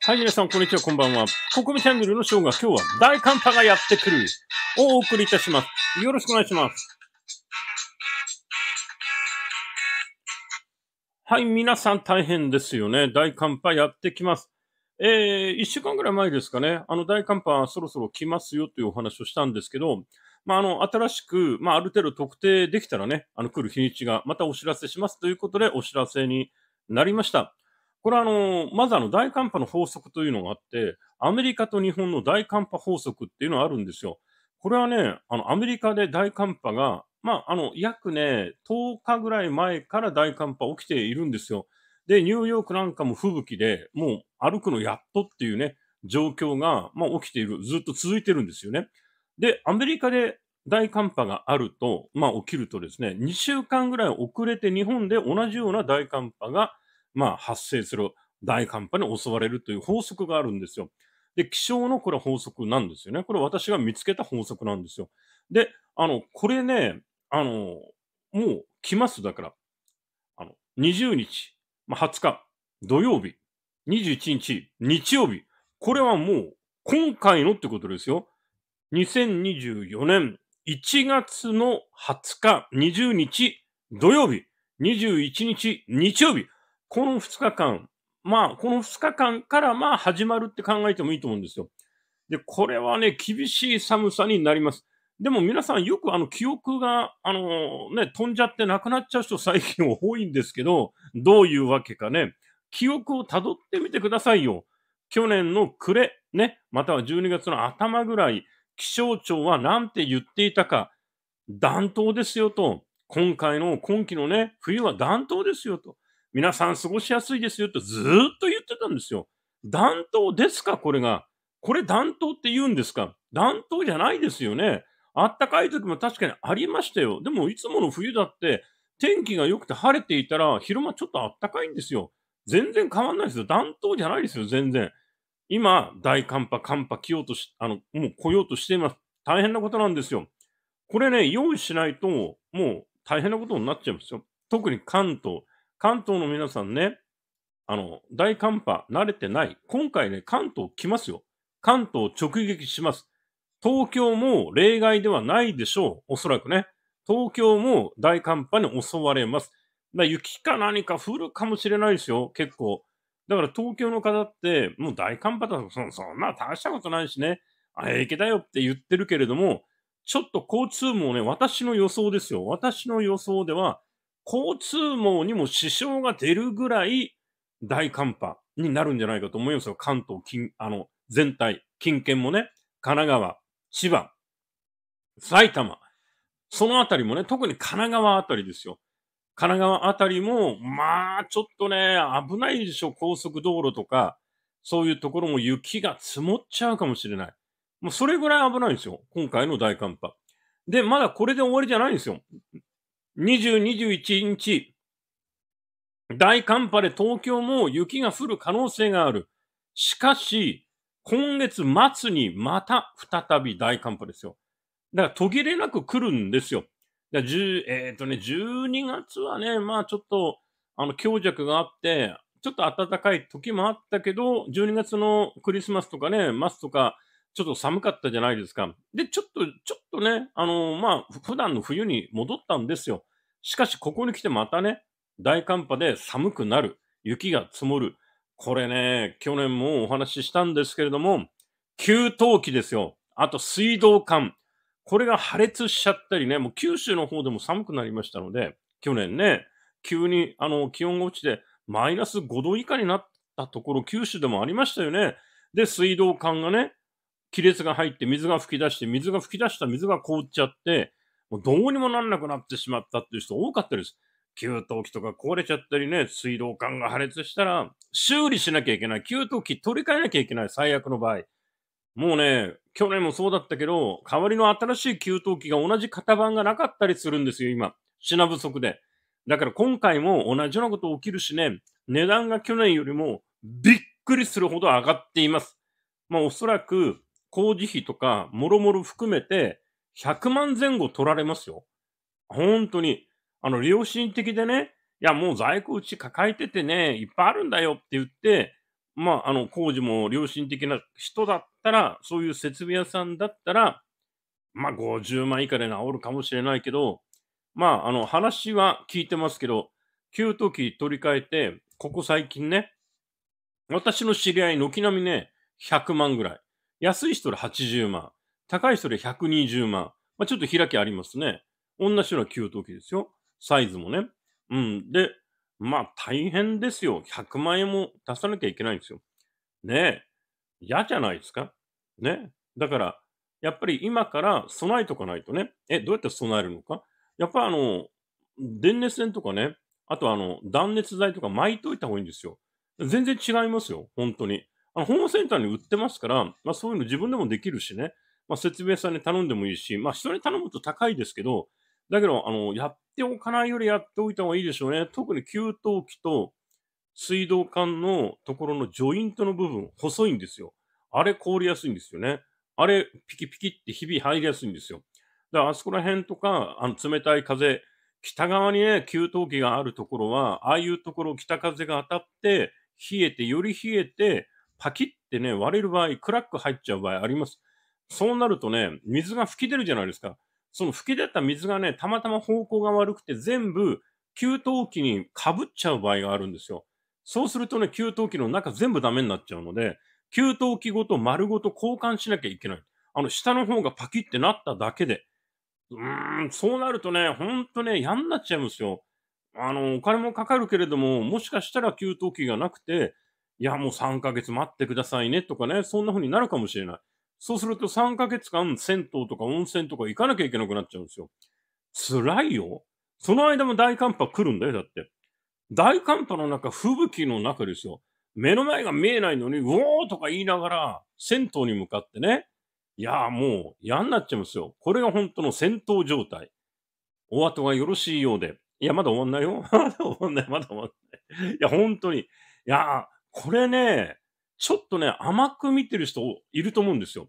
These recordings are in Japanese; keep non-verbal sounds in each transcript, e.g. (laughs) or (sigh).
はい、皆さん、こんにちは、こんばんは。国民チャンネルのショーが今日は大寒波がやってくるをお送りいたします。よろしくお願いします。はい、皆さん大変ですよね。大寒波やってきます。えー、1週間ぐらい前ですかね、あの大寒波そろそろ来ますよというお話をしたんですけど、まあ、あの、新しく、まあ、ある程度特定できたらね、あの、来る日にちがまたお知らせしますということで、お知らせになりました。これはあの、まずあの大寒波の法則というのがあって、アメリカと日本の大寒波法則っていうのがあるんですよ。これはね、あの、アメリカで大寒波が、まあ、あの、約ね、10日ぐらい前から大寒波起きているんですよ。で、ニューヨークなんかも吹雪で、もう歩くのやっとっていうね、状況が、まあ、起きている、ずっと続いてるんですよね。で、アメリカで大寒波があると、まあ、起きるとですね、2週間ぐらい遅れて日本で同じような大寒波が、まあ、発生する、大寒波に襲われるという法則があるんですよ。で、気象のこれ法則なんですよね。これ私が見つけた法則なんですよ。で、あの、これね、あの、もう来ます。だから、あの、20日、まあ、20日、土曜日、21日、日曜日。これはもう今回のってことですよ。2024年1月の20日、20日土曜日、21日日曜日、この2日間、まあ、この2日間からまあ始まるって考えてもいいと思うんですよ。で、これはね、厳しい寒さになります。でも皆さんよくあの記憶が、あのね、飛んじゃってなくなっちゃう人最近多いんですけど、どういうわけかね、記憶をたどってみてくださいよ。去年の暮れ、ね、または12月の頭ぐらい、気象庁はなんて言っていたか、暖冬ですよと、今回の今季のね、冬は暖冬ですよと、皆さん過ごしやすいですよとずっと言ってたんですよ。暖冬ですか、これが。これ暖冬って言うんですか暖冬じゃないですよね。あったかい時も確かにありましたよ。でもいつもの冬だって天気が良くて晴れていたら昼間ちょっとあったかいんですよ。全然変わんないですよ。暖冬じゃないですよ、全然。今、大寒波、寒波来ようとし、あの、もう来ようとしています。大変なことなんですよ。これね、用意しないと、もう大変なことになっちゃいますよ。特に関東。関東の皆さんね、あの、大寒波慣れてない。今回ね、関東来ますよ。関東直撃します。東京も例外ではないでしょう。おそらくね。東京も大寒波に襲われます。雪か何か降るかもしれないですよ。結構。だから東京の方って、もう大寒波だと、そんな大したことないしね、あ平気だよって言ってるけれども、ちょっと交通網ね、私の予想ですよ。私の予想では、交通網にも支障が出るぐらい大寒波になるんじゃないかと思いますよ。関東、近、あの、全体、近県もね、神奈川、千葉、埼玉、そのあたりもね、特に神奈川あたりですよ。神奈川あたりも、まあ、ちょっとね、危ないでしょ、高速道路とか、そういうところも雪が積もっちゃうかもしれない。もうそれぐらい危ないんですよ、今回の大寒波。で、まだこれで終わりじゃないんですよ。20、21日、大寒波で東京も雪が降る可能性がある。しかし、今月末にまた再び大寒波ですよ。だから途切れなく来るんですよ。じゃ1えっ、ー、とね、12月はね、まあちょっと、あの、強弱があって、ちょっと暖かい時もあったけど、12月のクリスマスとかね、マスとか、ちょっと寒かったじゃないですか。で、ちょっと、ちょっとね、あのー、まあ、普段の冬に戻ったんですよ。しかし、ここに来てまたね、大寒波で寒くなる、雪が積もる。これね、去年もお話ししたんですけれども、給湯器ですよ。あと水道管。これが破裂しちゃったりね、もう九州の方でも寒くなりましたので、去年ね、急にあの気温が落ちてマイナス5度以下になったところ、九州でもありましたよね。で、水道管がね、亀裂が入って水が噴き出して、水が噴き出した水が凍っちゃって、もうどうにもなんなくなってしまったっていう人多かったです。給湯器とか壊れちゃったりね、水道管が破裂したら、修理しなきゃいけない、給湯器取り替えなきゃいけない、最悪の場合。もうね、去年もそうだったけど、代わりの新しい給湯器が同じ型番がなかったりするんですよ、今。品不足で。だから今回も同じようなこと起きるしね、値段が去年よりもびっくりするほど上がっています。まあおそらく工事費とかもろもろ含めて100万前後取られますよ。本当に。あの、良心的でね、いやもう在庫うち抱えててね、いっぱいあるんだよって言って、まあ、あの、工事も良心的な人だったら、そういう設備屋さんだったら、まあ、50万以下で治るかもしれないけど、まあ、あの、話は聞いてますけど、給湯器取り替えて、ここ最近ね、私の知り合い、軒並みね、100万ぐらい。安い人で80万。高い人で120万。まあ、ちょっと開きありますね。同じような給湯器ですよ。サイズもね。うん。で、まあ大変ですよ。100万円も出さなきゃいけないんですよ。ねえ。嫌じゃないですか。ね。だから、やっぱり今から備えとかないとね。え、どうやって備えるのかやっぱあの、電熱線とかね、あとあの、断熱材とか巻いといた方がいいんですよ。全然違いますよ。本当に。あの、ホームセンターに売ってますから、まあそういうの自分でもできるしね。まあ、説明さんに頼んでもいいし、まあ人に頼むと高いですけど、だけど、あの、やっておかないよりやっておいた方がいいでしょうね。特に給湯器と水道管のところのジョイントの部分、細いんですよ。あれ凍りやすいんですよね。あれ、ピキピキって日々入りやすいんですよ。だからあそこら辺とか、あの冷たい風、北側にね、給湯器があるところは、ああいうところ、北風が当たって、冷えて、より冷えて、パキってね、割れる場合、クラック入っちゃう場合あります。そうなるとね、水が吹き出るじゃないですか。その吹き出た水がね、たまたま方向が悪くて全部給湯器にかぶっちゃう場合があるんですよ。そうするとね、給湯器の中全部ダメになっちゃうので、給湯器ごと丸ごと交換しなきゃいけない。あの、下の方がパキってなっただけで。うーん、そうなるとね、ほんとね、嫌になっちゃいますよ。あの、お金もかかるけれども、もしかしたら給湯器がなくて、いや、もう3ヶ月待ってくださいねとかね、そんな風になるかもしれない。そうすると3ヶ月間銭湯とか温泉とか行かなきゃいけなくなっちゃうんですよ。辛いよ。その間も大寒波来るんだよ、だって。大寒波の中、吹雪の中ですよ。目の前が見えないのに、うおーとか言いながら、銭湯に向かってね。いやーもう嫌になっちゃいますよ。これが本当の戦闘状態。お後がよろしいようで。いや、まだ終わんないよ。(laughs) まだ終わんない、まだ終わんない。いや、本当に。いやー、これね、ちょっとね、甘く見てる人いると思うんですよ。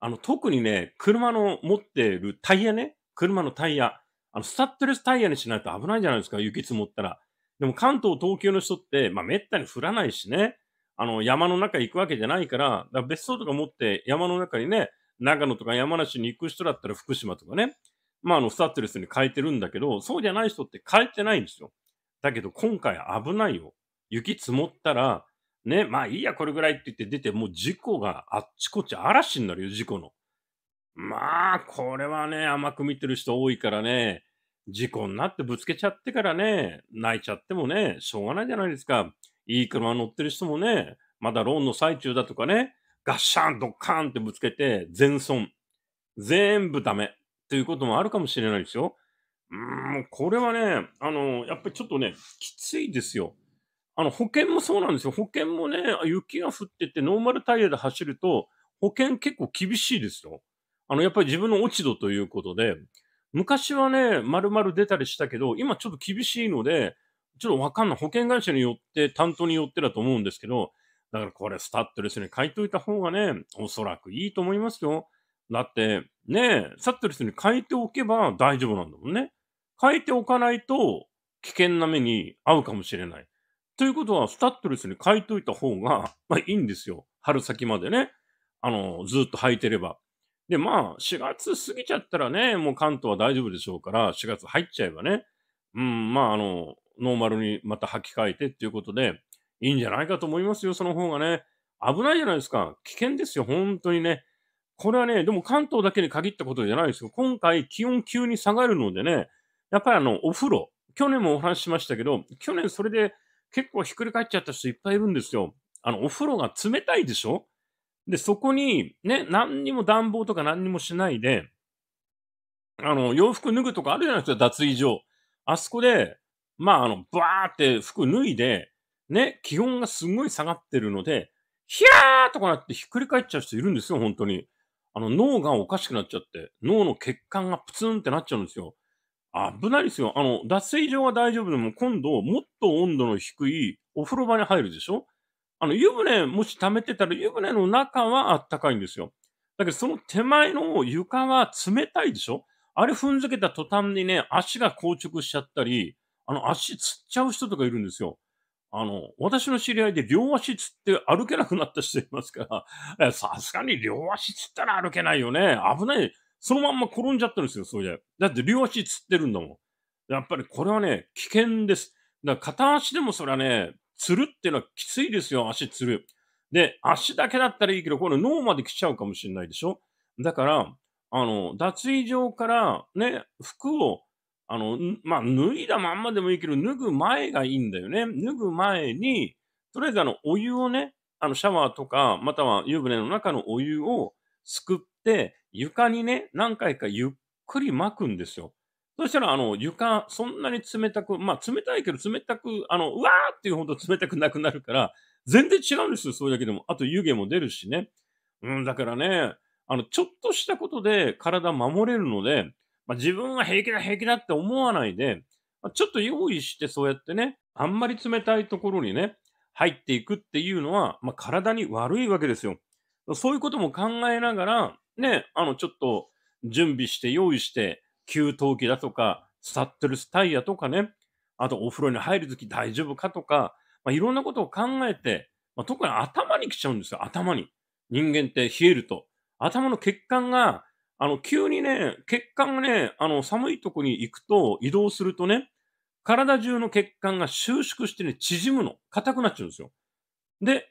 あの、特にね、車の持ってるタイヤね、車のタイヤ、あの、スタッドレスタイヤにしないと危ないじゃないですか、雪積もったら。でも関東、東京の人って、まあ、めったに降らないしね、あの、山の中行くわけじゃないから、だから別荘とか持って山の中にね、長野とか山梨に行く人だったら福島とかね、まあ、あの、スタッドレスに変えてるんだけど、そうじゃない人って変えてないんですよ。だけど今回危ないよ。雪積もったら、ね、まあいいや、これぐらいって言って出て、もう事故があっちこっち嵐になるよ、事故の。まあ、これはね、甘く見てる人多いからね、事故になってぶつけちゃってからね、泣いちゃってもね、しょうがないじゃないですか。いい車乗ってる人もね、まだローンの最中だとかね、ガッシャン、ドッカーンってぶつけて、全損。全部ダメ。ということもあるかもしれないですよ。うん、これはね、あの、やっぱりちょっとね、きついですよ。あの、保険もそうなんですよ。保険もね、雪が降ってて、ノーマルタイヤで走ると、保険結構厳しいですよ。あの、やっぱり自分の落ち度ということで、昔はね、丸々出たりしたけど、今ちょっと厳しいので、ちょっとわかんない。保険会社によって、担当によってだと思うんですけど、だからこれスタッドレスに変いといた方がね、おそらくいいと思いますよ。だって、ねえ、スタッドレスに変えておけば大丈夫なんだもんね。変えておかないと危険な目に遭うかもしれない。ということは、スタッドレスに変えといた方が、(laughs) まあいいんですよ。春先までね。あの、ずっと履いてれば。で、まあ、4月過ぎちゃったらね、もう関東は大丈夫でしょうから、4月入っちゃえばね、うん、まあ、あの、ノーマルにまた履き替えてっていうことで、いいんじゃないかと思いますよ、その方がね。危ないじゃないですか。危険ですよ、本当にね。これはね、でも関東だけに限ったことじゃないですよ。今回、気温急に下がるのでね、やっぱりあの、お風呂。去年もお話ししましたけど、去年それで結構ひっくり返っちゃった人いっぱいいるんですよ。あの、お風呂が冷たいでしょで、そこに、ね、何にも暖房とか何にもしないで、あの、洋服脱ぐとかあるじゃないですか、脱衣所。あそこで、まあ、あの、バーって服脱いで、ね、気温がすごい下がってるので、ひゃーとかなってひっくり返っちゃう人いるんですよ、本当に。あの、脳がおかしくなっちゃって、脳の血管がプツンってなっちゃうんですよ。危ないですよ。あの、脱水場は大丈夫でも、今度、もっと温度の低いお風呂場に入るでしょあの、湯船、もし溜めてたら、湯船の中はあったかいんですよ。だけど、その手前の床は冷たいでしょあれ踏んづけた途端にね、足が硬直しちゃったり、あの、足つっちゃう人とかいるんですよ。あの、私の知り合いで両足つって歩けなくなった人いますから、さすがに両足つったら歩けないよね。危ない。そのまんま転んじゃってるんですよ、それで。だって両足つってるんだもん。やっぱりこれはね、危険です。だから片足でもそれはね、つるっていうのはきついですよ、足つる。で、足だけだったらいいけど、これ脳まで来ちゃうかもしれないでしょだから、あの、脱衣場からね、服を、あの、まあ、脱いだまんまでもいいけど、脱ぐ前がいいんだよね。脱ぐ前に、とりあえずあの、お湯をね、あの、シャワーとか、または湯船の中のお湯をすくって、床にね、何回かゆっくり巻くんですよ。そしたら、あの、床、そんなに冷たく、まあ、冷たいけど、冷たく、あの、うわーっていうほど (laughs) 冷たくなくなるから、全然違うんですよ、それだけでも。あと、湯気も出るしね。うん、だからね、あの、ちょっとしたことで体守れるので、まあ、自分は平気だ、平気だって思わないで、まあ、ちょっと用意してそうやってね、あんまり冷たいところにね、入っていくっていうのは、まあ、体に悪いわけですよ。そういうことも考えながら、ね、あの、ちょっと準備して用意して、給湯器だとか、スタッドレスタイヤとかね、あとお風呂に入るとき大丈夫かとか、まあ、いろんなことを考えて、まあ、特に頭に来ちゃうんですよ、頭に。人間って冷えると。頭の血管が、あの、急にね、血管がね、あの、寒いとこに行くと、移動するとね、体中の血管が収縮してね、縮むの。硬くなっちゃうんですよ。で、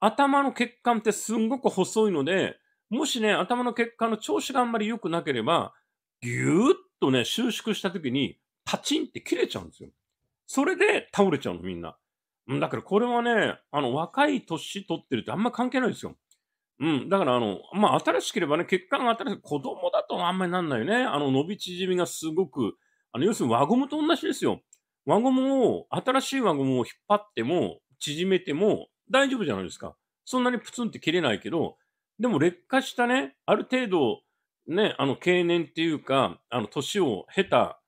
頭の血管ってすんごく細いので、もしね、頭の血管の調子があんまり良くなければ、ぎゅーっとね、収縮した時に、パチンって切れちゃうんですよ。それで倒れちゃうの、みんな。だからこれはね、あの、若い年取ってるってあんま関係ないですよ。うん。だからあの、まあ、新しければね、血管が新しい。子供だとあんまりなんないよね。あの、伸び縮みがすごく、あの、要するに輪ゴムと同じですよ。輪ゴムを、新しい輪ゴムを引っ張っても、縮めても大丈夫じゃないですか。そんなにプツンって切れないけど、でも劣化したね、ある程度、ね、あの経年っていうか、あの年を経た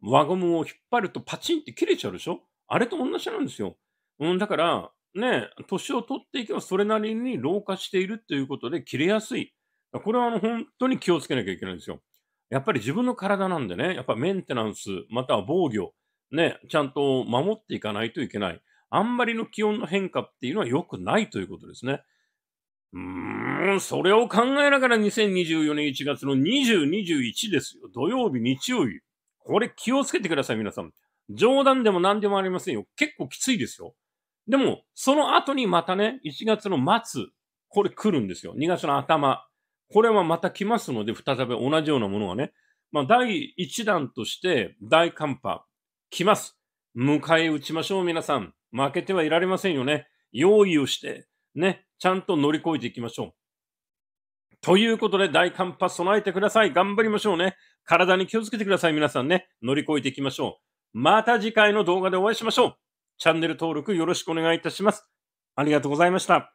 輪ゴムを引っ張るとパチンって切れちゃうでしょあれと同じなんですよ。うん、だから、ね、年を取っていけばそれなりに老化しているということで切れやすい。これはあの本当に気をつけなきゃいけないんですよ。やっぱり自分の体なんでね、やっぱメンテナンス、または防御、ね、ちゃんと守っていかないといけない。あんまりの気温の変化っていうのは良くないということですね。うーん、それを考えながら2024年1月の20、21ですよ。土曜日、日曜日。これ気をつけてください、皆さん。冗談でも何でもありませんよ。結構きついですよ。でも、その後にまたね、1月の末、これ来るんですよ。2月の頭。これはまた来ますので、再び同じようなものがね。まあ、第1弾として大寒波、来ます。迎え撃ちましょう、皆さん。負けてはいられませんよね。用意をして、ね、ちゃんと乗り越えていきましょう。ということで、大寒波備えてください。頑張りましょうね。体に気をつけてください。皆さんね、乗り越えていきましょう。また次回の動画でお会いしましょう。チャンネル登録よろしくお願いいたします。ありがとうございました。